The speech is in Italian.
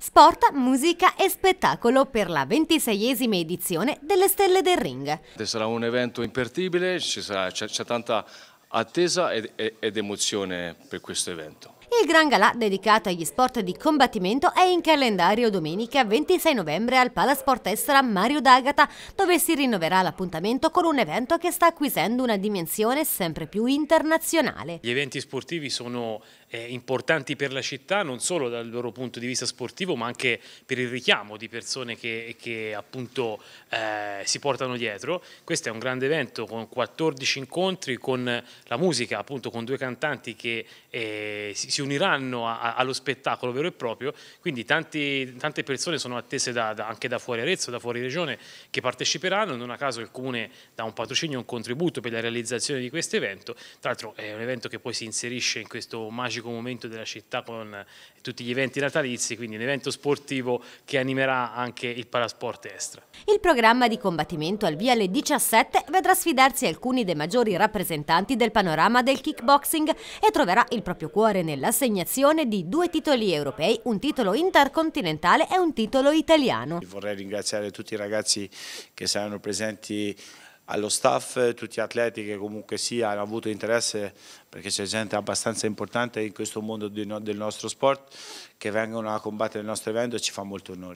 sport, musica e spettacolo per la ventiseiesima edizione delle Stelle del Ring. Sarà un evento impertibile, c'è tanta attesa ed, ed emozione per questo evento. Il Gran Galà dedicato agli sport di combattimento è in calendario domenica 26 novembre al Palasport Estera Mario D'Agata, dove si rinnoverà l'appuntamento con un evento che sta acquisendo una dimensione sempre più internazionale. Gli eventi sportivi sono eh, importanti per la città, non solo dal loro punto di vista sportivo, ma anche per il richiamo di persone che, che appunto eh, si portano dietro. Questo è un grande evento con 14 incontri, con la musica, appunto con due cantanti che eh, si si uniranno a, a, allo spettacolo vero e proprio, quindi tanti, tante persone sono attese da, da, anche da fuori Arezzo, da fuori regione, che parteciperanno, non a caso il Comune dà un patrocinio, un contributo per la realizzazione di questo evento, tra l'altro è un evento che poi si inserisce in questo magico momento della città con eh, tutti gli eventi natalizi, quindi un evento sportivo che animerà anche il parasport Estra. Il programma di combattimento al Viale 17 vedrà sfidarsi alcuni dei maggiori rappresentanti del panorama del kickboxing e troverà il proprio cuore nella l'assegnazione di due titoli europei, un titolo intercontinentale e un titolo italiano. Vorrei ringraziare tutti i ragazzi che saranno presenti allo staff, tutti gli atleti che comunque sì hanno avuto interesse perché c'è gente abbastanza importante in questo mondo del nostro sport che vengono a combattere il nostro evento e ci fa molto onore.